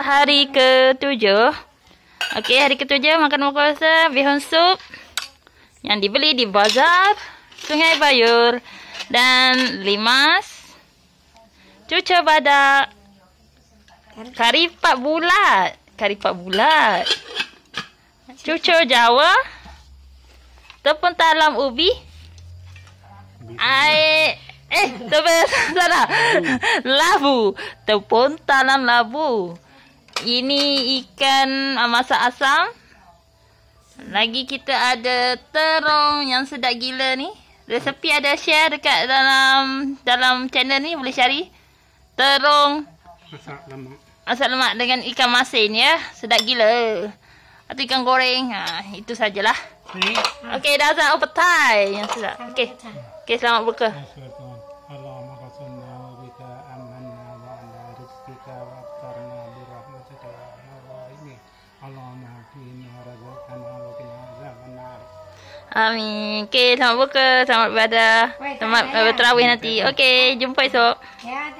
hari ke-7. Okey, hari ke-7 makan puasa bihun soup yang dibeli di bazar Sungai Bayur dan limas cuca badak kari pat bulat, kari pat bulat. Cuca Jawa tepung talam ubi. Ai Eh, tepung salah. Labu. Tepung talam labu. Ini ikan ah, masak asam. Lagi kita ada terong yang sedap gila ni. Resepi ada share dekat dalam dalam channel ni boleh cari. Terong masak lemak. Masak lemak dengan ikan masin ya. Sedap gila. Atau ikan goreng. Ha, itu sajalah. Okey, dah sampai open oh, petai yang sedap. Okey. Okey, selamat buka. Allahumma Amin. Okey, selamat buka, selamat beribadah. Selamat uh, terawih nanti. Okey, jumpa esok. Ya.